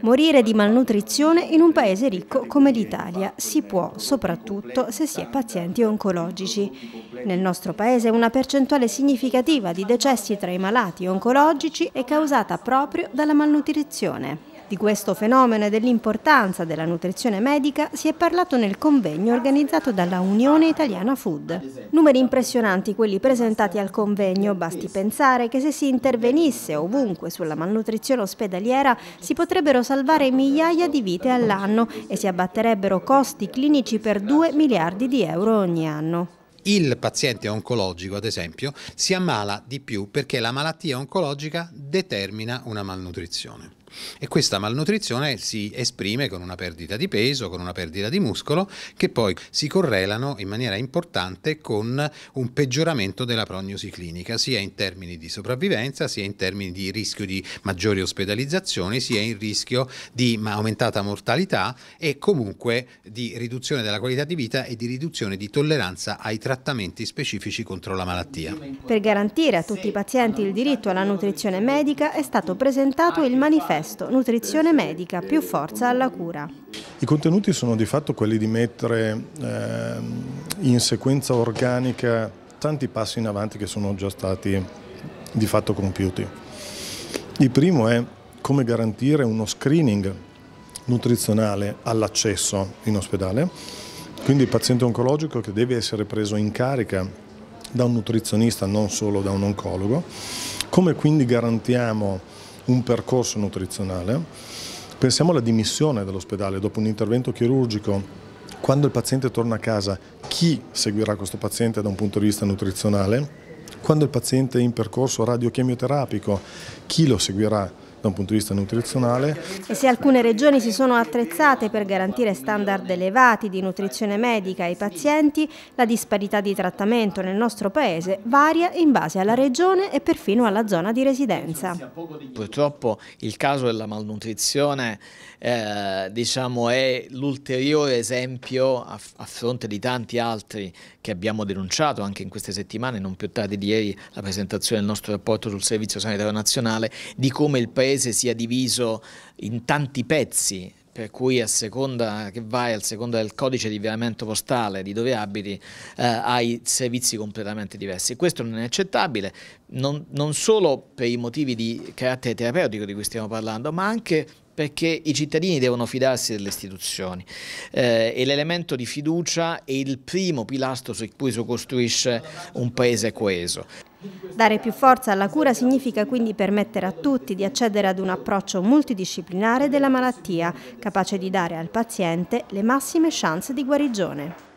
Morire di malnutrizione in un paese ricco come l'Italia si può, soprattutto se si è pazienti oncologici. Nel nostro paese una percentuale significativa di decessi tra i malati oncologici è causata proprio dalla malnutrizione. Di questo fenomeno e dell'importanza della nutrizione medica si è parlato nel convegno organizzato dalla Unione Italiana Food. Numeri impressionanti quelli presentati al convegno, basti pensare che se si intervenisse ovunque sulla malnutrizione ospedaliera si potrebbero salvare migliaia di vite all'anno e si abbatterebbero costi clinici per 2 miliardi di euro ogni anno. Il paziente oncologico, ad esempio, si ammala di più perché la malattia oncologica determina una malnutrizione. E questa malnutrizione si esprime con una perdita di peso, con una perdita di muscolo, che poi si correlano in maniera importante con un peggioramento della prognosi clinica, sia in termini di sopravvivenza, sia in termini di rischio di maggiori ospedalizzazioni, sia in rischio di aumentata mortalità e comunque di riduzione della qualità di vita e di riduzione di tolleranza ai trattamenti specifici contro la malattia. Per garantire a tutti i pazienti il diritto alla nutrizione medica è stato presentato il manifesto Presto, nutrizione medica, più forza alla cura. I contenuti sono di fatto quelli di mettere eh, in sequenza organica tanti passi in avanti che sono già stati di fatto compiuti. Il primo è come garantire uno screening nutrizionale all'accesso in ospedale, quindi il paziente oncologico che deve essere preso in carica da un nutrizionista, non solo da un oncologo, come quindi garantiamo un percorso nutrizionale. Pensiamo alla dimissione dall'ospedale dopo un intervento chirurgico quando il paziente torna a casa, chi seguirà questo paziente da un punto di vista nutrizionale? Quando il paziente è in percorso radiochemioterapico, chi lo seguirà? da un punto di vista nutrizionale. E se alcune regioni si sono attrezzate per garantire standard elevati di nutrizione medica ai pazienti, la disparità di trattamento nel nostro paese varia in base alla regione e perfino alla zona di residenza. Purtroppo il caso della malnutrizione eh, diciamo è l'ulteriore esempio a, a fronte di tanti altri che abbiamo denunciato anche in queste settimane, non più tardi di ieri la presentazione del nostro rapporto sul Servizio Sanitario Nazionale, di come il Paese paese sia diviso in tanti pezzi, per cui a seconda che vai, a seconda del codice di inviamento postale, di dove abiti, eh, hai servizi completamente diversi. Questo non è accettabile, non, non solo per i motivi di carattere terapeutico di cui stiamo parlando, ma anche perché i cittadini devono fidarsi delle istituzioni eh, e l'elemento di fiducia è il primo pilastro su cui si costruisce un paese coeso. Dare più forza alla cura significa quindi permettere a tutti di accedere ad un approccio multidisciplinare della malattia, capace di dare al paziente le massime chance di guarigione.